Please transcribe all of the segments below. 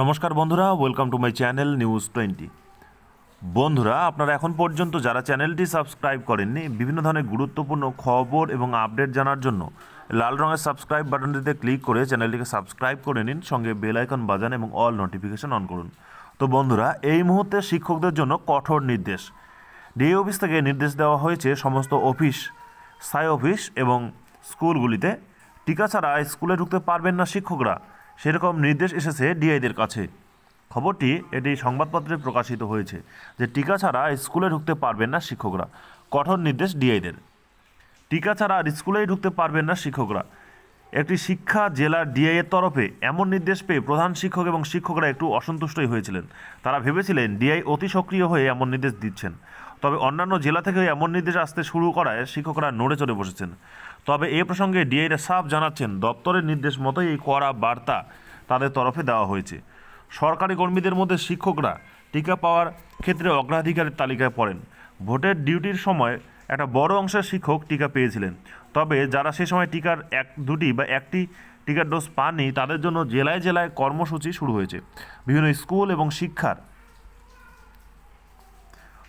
নমস্কার বন্ধুরা welcome to my channel news twenty বন্ধুরা আপনারা এখন পর্যন্ত যারা চ্যানেলটি সাবস্ক্রাইব করেননি বিভিন্ন ধরনের গুরুত্বপূর্ণ খবর এবং আপডেট জানার জন্য লাল রঙের সাবস্ক্রাইব বাটনটিতে ক্লিক করে চ্যানেলটিকে সাবস্ক্রাইব করে নিন সঙ্গে বেল আইকন বাজান এবং অল নোটিফিকেশন অন করুন তো বন্ধুরা এই মুহূর্তে শিক্ষকদের জন্য কঠোর নির্দেশ ডিএ অফিস থেকে নির্দেশ দেওয়া হয়েছে সমস্ত অফিস সাই অফিস এবং স্কুলগুলিতে টিকা ছাড়া স্কুলে ঢুকতে পারবেন না শিক্ষকরা সেরকম নির্দেশ এসেছে ডিআইদের কাছে খবরটি এটি সংবাদপত্রে প্রকাশিত হয়েছে যে টিকা ছাড়া স্কুলে ঢুকতে পারবেন না শিক্ষকরা কঠোর নির্দেশ ডিআইদের টিকা ছাড়া আর স্কুলেই ঢুকতে পারবেন না শিক্ষকরা একটি শিক্ষা জেলার ডিআইয়ের তরফে এমন নির্দেশ পেয়ে প্রধান শিক্ষক এবং শিক্ষকরা একটু অসন্তুষ্টই হয়েছিলেন তারা ভেবেছিলেন ডিআই অতি সক্রিয় হয়ে এমন নির্দেশ দিচ্ছেন তবে অন্যান্য জেলা থেকে এমন নির্দেশ আসতে শুরু করায় শিক্ষকরা নড়ে চড়ে বসেছেন তবে এ প্রসঙ্গে ডিআইরা সাফ জানাচ্ছেন দপ্তরের নির্দেশ মতোই এই কড়া বার্তা তাদের তরফে দেওয়া হয়েছে সরকারি কর্মীদের মধ্যে শিক্ষকরা টিকা পাওয়ার ক্ষেত্রে অগ্রাধিকারের তালিকায় পড়েন ভোটের ডিউটির সময় একটা বড় অংশের শিক্ষক টিকা পেয়েছিলেন তবে যারা সে সময় টিকার এক দুটি বা একটি টিকার ডোজ পাননি তাদের জন্য জেলায় জেলায় কর্মসূচি শুরু হয়েছে বিভিন্ন স্কুল এবং শিক্ষার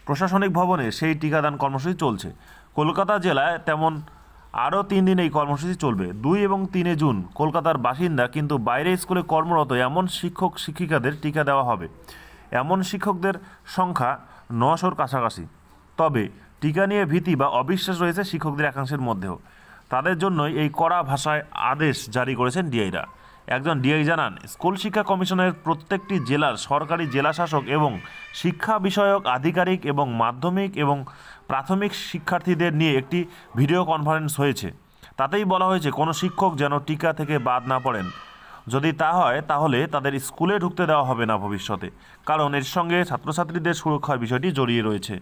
প্রশাসনিক ভবনে সেই টিকাদান কর্মসূচি চলছে কলকাতা জেলায় তেমন আরও তিন দিন এই কর্মসূচি চলবে দুই এবং তিনে জুন কলকাতার বাসিন্দা কিন্তু বাইরে স্কুলে কর্মরত এমন শিক্ষক শিক্ষিকাদের টিকা দেওয়া হবে এমন শিক্ষকদের সংখ্যা নশোর কাছাকাছি তবে টিকা নিয়ে ভীতি বা অবিশ্বাস রয়েছে শিক্ষকদের একাংশের মধ্যেও তাদের জন্যই এই কড়া ভাষায় আদেশ জারি করেছেন ডিআইরা একজন ডিআই জানান স্কুল শিক্ষা কমিশনের প্রত্যেকটি জেলার সরকারি জেলা শাসক এবং শিক্ষা বিষয়ক আধিকারিক এবং মাধ্যমিক এবং প্রাথমিক শিক্ষার্থীদের নিয়ে একটি ভিডিও কনফারেন্স হয়েছে তাতেই বলা হয়েছে কোনো শিক্ষক যেন টিকা থেকে বাদ না পড়েন যদি তা হয় তাহলে তাদের স্কুলে ঢুকতে দেওয়া হবে না ভবিষ্যতে কারণ এর সঙ্গে ছাত্রছাত্রীদের সুরক্ষার বিষয়টি জড়িয়ে রয়েছে